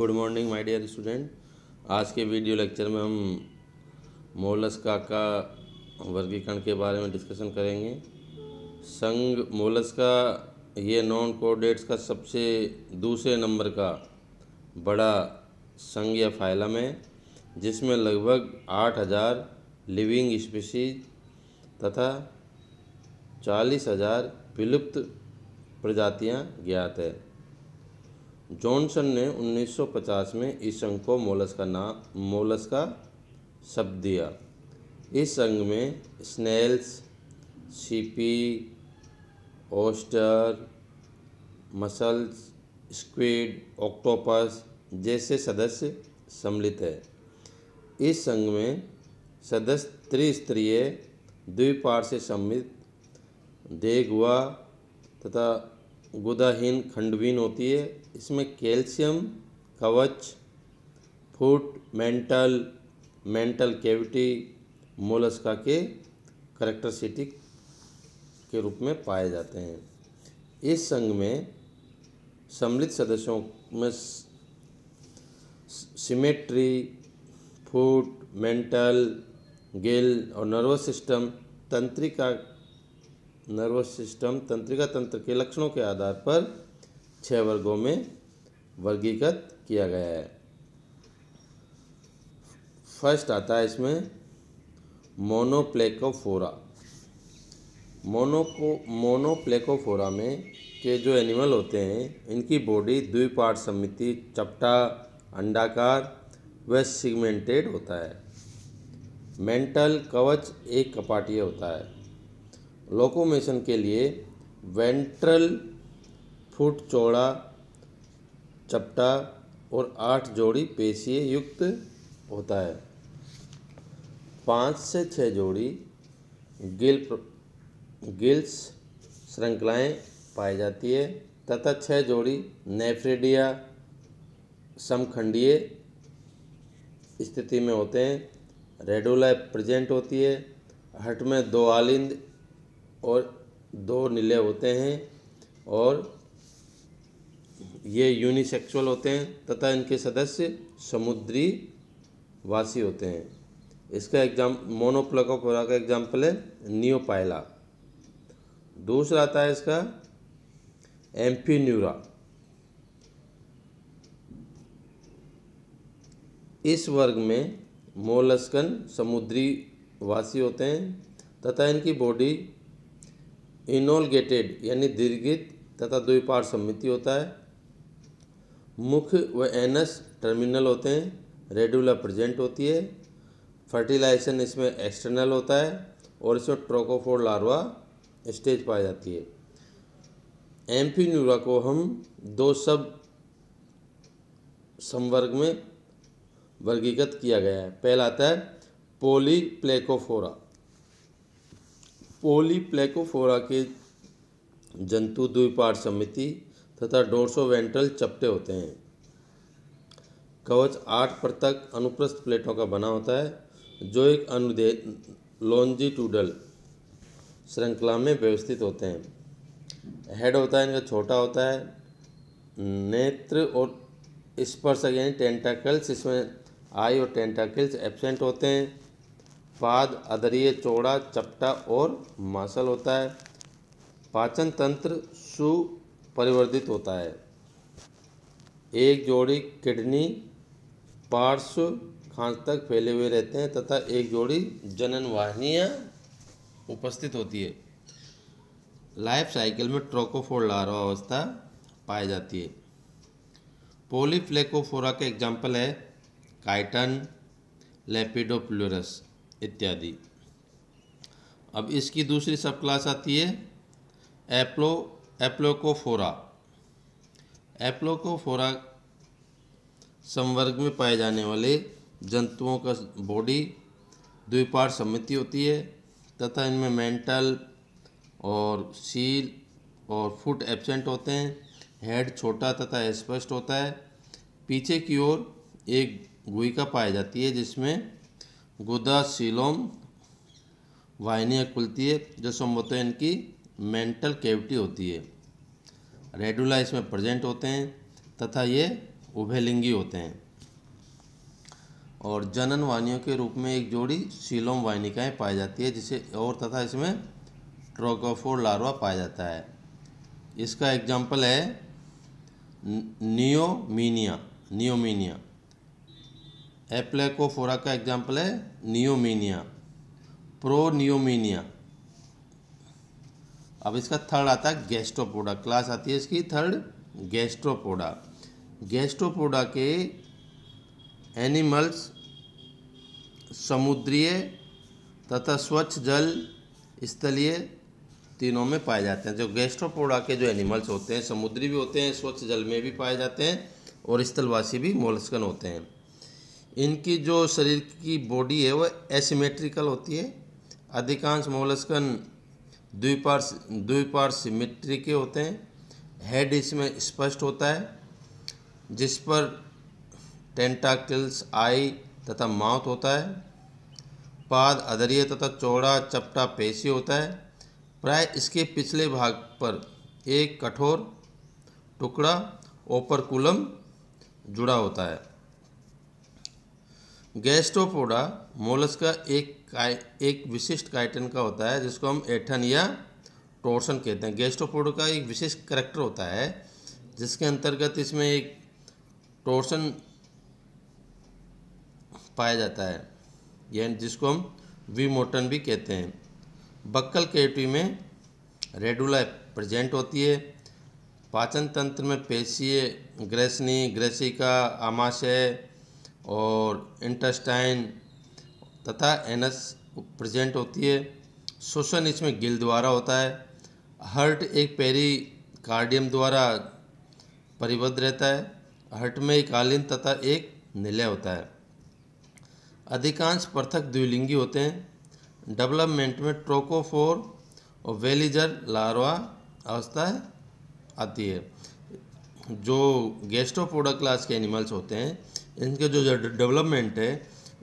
good morning my dear student आज के video lecture में हम मोलस्का का वर्गीकरण के बारे में डिस्कशन करेंगे संघ मोलस्का ये नॉन कोडेट्स का सबसे दूसरे नंबर का बड़ा संघ या फाइलम है जिसमें लगभग आठ हज़ार लिविंग स्पीशीज तथा चालीस हज़ार विलुप्त प्रजातियाँ ज्ञात है जॉनसन ने 1950 में इस संघ को मोलस का नाम मोलस का शब्द दिया इस संघ में स्नेल्स सीपी ओस्टर मसल्स स्क्विड ऑक्टोपस जैसे सदस्य सम्मिलित है इस संघ में सदस्य त्रिस्तरीय द्विपार से सम्मिलित देगवा तथा गुदाहीन खंडवीन होती है इसमें कैल्शियम कवच foot mantle mantle cavity Mollusca के करेक्टरसिटिक के रूप में पाए जाते हैं इस संघ में सम्मिलित सदस्यों में सिमेट्री फूट मेंटल गिल और नर्वस सिस्टम तंत्रिका नर्वस सिस्टम तंत्रिका तंत्र के लक्षणों के आधार पर छः वर्गों में वर्गीकृत किया गया है फर्स्ट आता है इसमें मोनोप्लेकोफोरा मोनोको मोनोप्लेकोफोरा में के जो एनिमल होते हैं इनकी बॉडी द्विपार्ट समिति चपटा अंडाकार व सिगमेंटेड होता है मेंटल कवच एक कपाटीय होता है लोकोमेशन के लिए वेंट्रल फुट चौड़ा चपटा और आठ जोड़ी पेशीय युक्त होता है पाँच से छः जोड़ी गिल गिल्स श्रृंखलाएँ पाई जाती है तथा छः जोड़ी नेफ्रेडिया समखंडीय स्थिति में होते हैं रेडोला प्रेजेंट होती है हट में दो आलिंद और दो नीले होते हैं और ये यूनिसेक्सुअल होते हैं तथा इनके सदस्य समुद्री वासी होते हैं इसका एग्जाम मोनोप्लकोपोरा का एग्जाम्पल है नियोपाइला दूसरा आता है इसका एम्फीन्यूरा इस वर्ग में मोलस्कन समुद्री वासी होते हैं तथा इनकी बॉडी इनोलगेटेड यानी दीर्घित तथा द्विपार सम्मिति होता है मुख व एनस टर्मिनल होते हैं रेडुला प्रेजेंट होती है फर्टिलाइजेशन इसमें एक्सटर्नल होता है और इसमें ट्रोकोफोर लार्वा स्टेज पाई जाती है एम्पीन्यूरा को हम दो सब संवर्ग में वर्गीकृत किया गया है पहला आता है पोली प्लेकोफोरा पोलीप्लेकोफोरा के जंतु द्विपाट समिति तथा डोरसो वेंट्रल चपटे होते हैं कवच आठ तक अनुप्रस्थ प्लेटों का बना होता है जो एक अनुदे लॉन्जिट्यूडल श्रृंखला में व्यवस्थित होते हैं हेड होता है इनका छोटा होता है नेत्र और स्पर्श यानी टेंटाकल्स इसमें आई और टेंटाकल्स एब्सेंट होते हैं पाद अदरीय चौड़ा चपटा और मासल होता है पाचन तंत्र सुपरिवर्धित होता है एक जोड़ी किडनी पार्श्व खांस तक फैले हुए रहते हैं तथा एक जोड़ी जनन वाहनियाँ उपस्थित होती है लाइफ साइकिल में ट्रोकोफोर लारवा अवस्था पाई जाती है पोलीफ्लेकोफोरा का एग्जाम्पल है काइटन लेपिडोप्लोरस इत्यादि अब इसकी दूसरी सब क्लास आती है एप्लो एप्लोकोफोरा एप्लोकोफोरा संवर्ग में पाए जाने वाले जंतुओं का बॉडी द्विपाठ समिति होती है तथा इनमें मेंटल और सील और फुट एब्सेंट होते हैं हेड छोटा तथा स्पष्ट होता है पीछे की ओर एक गुई का पाई जाती है जिसमें गुदा सीलोम वाहिनियाँ खुलती है जो संभवतः इनकी मेंटल कैविटी होती है रेडुला इसमें प्रेजेंट होते हैं तथा ये उभयलिंगी होते हैं और जनन वाहनियों के रूप में एक जोड़ी सीलोम वाहनिकाएँ पाई जाती है जिसे और तथा इसमें ट्रोकोफोर लार्वा पाया जाता है इसका एग्जाम्पल है नियोमीनिया नियोमीनिया एप्लेकोफोरा का एग्जाम्पल है नियोमीनिया प्रोनियोमीनिया अब इसका थर्ड आता है गैस्ट्रोपोडा क्लास आती है इसकी थर्ड गैस्ट्रोपोडा गैस्ट्रोपोडा के एनिमल्स समुद्रीय तथा स्वच्छ जल स्थलीय तीनों में पाए जाते हैं जो गैस्ट्रोपोडा के जो एनिमल्स होते हैं समुद्री भी होते हैं स्वच्छ जल में भी पाए जाते हैं और स्थलवासी भी मोलस्कन होते हैं इनकी जो शरीर की बॉडी है वह एसिमेट्रिकल होती है अधिकांश मोलस्कन द्विपार्श द्विपार्श मिट्री के होते हैं हेड इसमें स्पष्ट होता है जिस पर टेंटाकिल्स आई तथा माउथ होता है पाद अदरिय तथा चौड़ा चपटा पेशी होता है प्राय इसके पिछले भाग पर एक कठोर टुकड़ा ओपरकुलम जुड़ा होता है गैस्ट्रोपोडा मोलस्का एक काय, एक विशिष्ट काइटन का होता है जिसको हम एठन या टोर्सन कहते हैं गैस्ट्रोपोडा का एक विशिष्ट करेक्टर होता है जिसके अंतर्गत इसमें एक टोर्सन पाया जाता है यानी जिसको हम वीमोटन भी कहते हैं बक्कल केटी में रेडुला प्रेजेंट होती है पाचन तंत्र में पेशीय ग्रेसनी ग्रेसिका आमाशय और इंटेस्टाइन तथा एनस प्रेजेंट होती है शोषण इसमें गिल द्वारा होता है हर्ट एक पेरी कार्डियम द्वारा परिबद्ध रहता है हर्ट में एक आलिन तथा एक निलय होता है अधिकांश पृथक द्विलिंगी होते हैं डेवलपमेंट में ट्रोकोफोर और वेलीजर लार्वा अवस्था आती है जो गेस्टोपोडा क्लास के एनिमल्स होते हैं इनके जो डेवलपमेंट है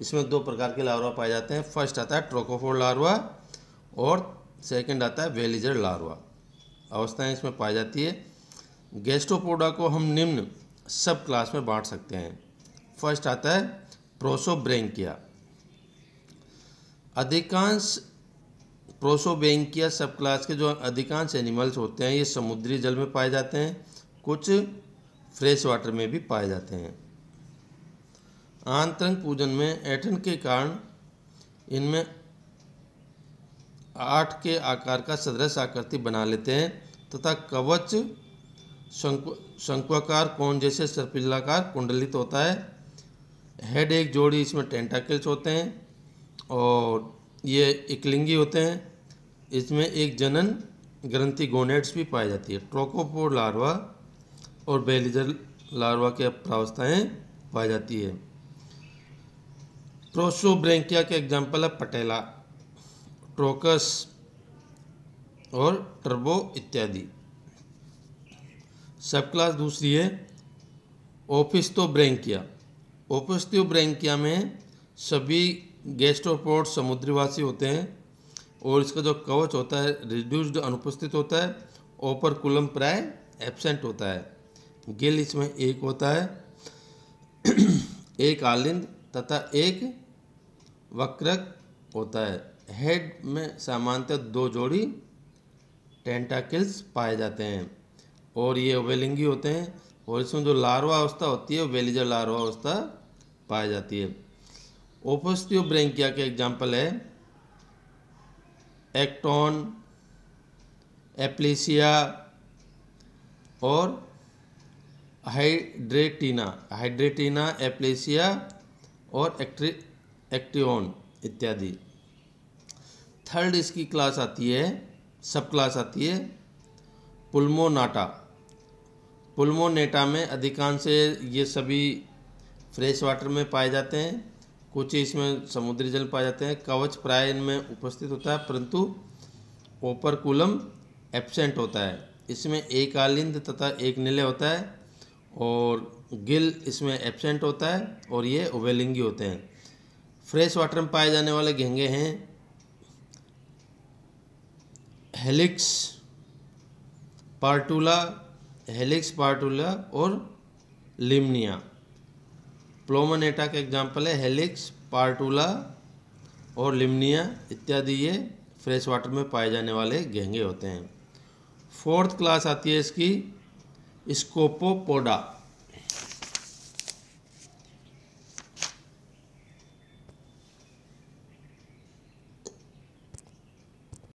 इसमें दो प्रकार के लार्वा पाए जाते हैं फर्स्ट आता है ट्रोकोफोर लार्वा और सेकंड आता है वेलिजर लार्वा अवस्थाएं इसमें पाई जाती है गेस्टोपोडा को हम निम्न सब क्लास में बांट सकते हैं फर्स्ट आता है प्रोसोब्रेंकिया अधिकांश प्रोसोबेंकिया सब क्लास के जो अधिकांश एनिमल्स होते हैं ये समुद्री जल में पाए जाते हैं कुछ फ्रेश वाटर में भी पाए जाते हैं आंतरंग पूजन में ऐठन के कारण इनमें आठ के आकार का सदृश आकृति बना लेते हैं तथा कवच शंकु शंकुआकार कौन जैसे सर्पिल्लाकार कुंडलित होता है हेड एक जोड़ी इसमें टेंटाकिल्स होते हैं और ये इकलिंगी होते हैं इसमें एक जनन ग्रंथि गोनेट्स भी पाई जाती है ट्रोकोपोर लार्वा और बेलिजर लार्वा की प्रावस्थाएँ पाई जाती है प्रोसोब्रेंकिया के एग्जाम्पल है पटेला ट्रोकस और टर्बो इत्यादि सब क्लास दूसरी है ओफिस्तोब्रेंकिया ओफिस्तोब्रेंकिया में सभी गैस्ट्रोपोड समुद्रीवासी होते हैं और इसका जो कवच होता है रिड्यूस्ड अनुपस्थित होता है ओपरकुलम प्राय एबसेंट होता है गिल इसमें एक होता है एक आलिंद तथा एक वक्रक होता है हेड में सामान्यतः दो जोड़ी टेंटाकिल्स पाए जाते हैं और ये वेलिंगी होते हैं और इसमें जो लार्वा अवस्था होती है वेलिजर लार्वा अवस्था पाई जाती है ब्रेंकिया के एग्जाम्पल है एक्टॉन एप्लीसिया और हाइड्रेटिना हाइड्रेटिना एप्लीसिया और एक्ट्री एक्टिवन इत्यादि थर्ड इसकी क्लास आती है सब क्लास आती है पुलमोनाटा पुलमोनेटा में अधिकांश ये सभी फ्रेश वाटर में पाए जाते हैं कुछ इसमें समुद्री जल पाए जाते हैं कवच प्राय इनमें उपस्थित होता है परंतु ओपरकुलम एब्सेंट होता है इसमें एक आलिंद तथा एक नीले होता है और गिल इसमें एब्सेंट होता है और ये ओवेलिंगी होते हैं फ्रेश वाटर में पाए जाने वाले घेंगे हैं हेलिक्स पार्टूला हेलिक्स पार्टूला और लिमनिया प्लोमनेटा का एग्जाम्पल है हेलिक्स पार्टूला और लिमनिया इत्यादि ये फ्रेश वाटर में पाए जाने वाले गहंगे होते हैं फोर्थ क्लास आती है इसकी स्कोपोपोडा